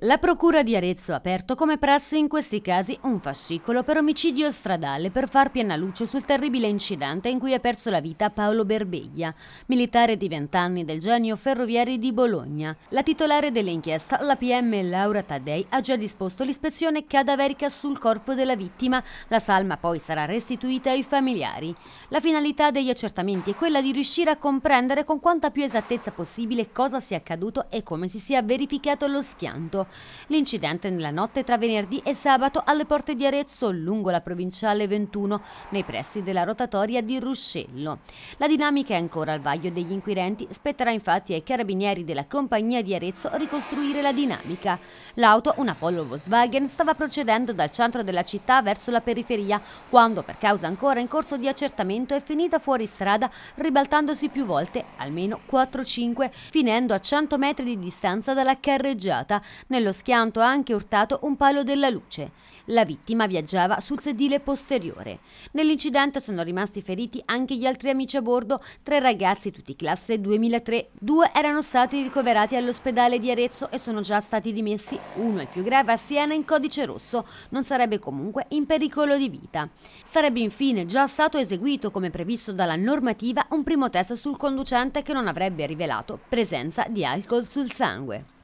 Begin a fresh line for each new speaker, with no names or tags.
La Procura di Arezzo ha aperto come prassi in questi casi un fascicolo per omicidio stradale per far piena luce sul terribile incidente in cui ha perso la vita Paolo Berbeglia, militare di 20 anni del genio ferroviari di Bologna. La titolare dell'inchiesta, la PM Laura Taddei, ha già disposto l'ispezione cadaverica sul corpo della vittima, la salma poi sarà restituita ai familiari. La finalità degli accertamenti è quella di riuscire a comprendere con quanta più esattezza possibile cosa sia accaduto e come si sia verificato lo schianto Arezzo. L'incidente nella notte tra venerdì e sabato alle porte di Arezzo, lungo la provinciale 21, nei pressi della rotatoria di Ruscello. La dinamica è ancora al vaglio degli inquirenti, spetterà infatti ai carabinieri della compagnia di Arezzo ricostruire la dinamica. L'auto, un Apollo Volkswagen, stava procedendo dal centro della città verso la periferia, quando per causa ancora in corso di accertamento è finita fuori strada ribaltandosi più volte, almeno 4-5, finendo a 100 metri di distanza dalla carreggiata. Nel nello schianto ha anche urtato un palo della luce. La vittima viaggiava sul sedile posteriore. Nell'incidente sono rimasti feriti anche gli altri amici a bordo, tre ragazzi tutti classe 2003. Due erano stati ricoverati all'ospedale di Arezzo e sono già stati rimessi, uno il più grave a Siena in codice rosso, non sarebbe comunque in pericolo di vita. Sarebbe infine già stato eseguito, come previsto dalla normativa, un primo test sul conducente che non avrebbe rivelato presenza di alcol sul sangue.